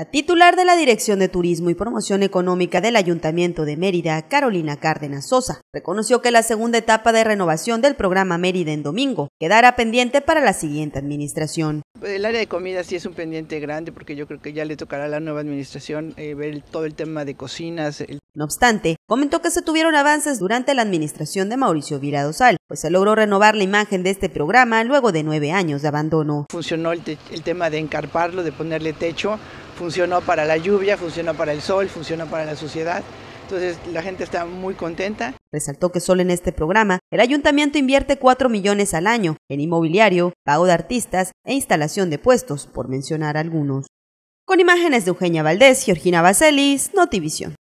La titular de la Dirección de Turismo y Promoción Económica del Ayuntamiento de Mérida, Carolina Cárdenas Sosa, reconoció que la segunda etapa de renovación del programa Mérida en Domingo quedará pendiente para la siguiente administración. El área de comida sí es un pendiente grande porque yo creo que ya le tocará a la nueva administración eh, ver todo el tema de cocinas. No obstante, comentó que se tuvieron avances durante la administración de Mauricio Viradosal, pues se logró renovar la imagen de este programa luego de nueve años de abandono. Funcionó el tema de encarparlo, de ponerle techo funcionó para la lluvia, funcionó para el sol, funcionó para la sociedad. Entonces la gente está muy contenta. Resaltó que solo en este programa el ayuntamiento invierte 4 millones al año en inmobiliario, pago de artistas e instalación de puestos, por mencionar algunos. Con imágenes de Eugenia Valdés, Georgina Baselis, Notivision.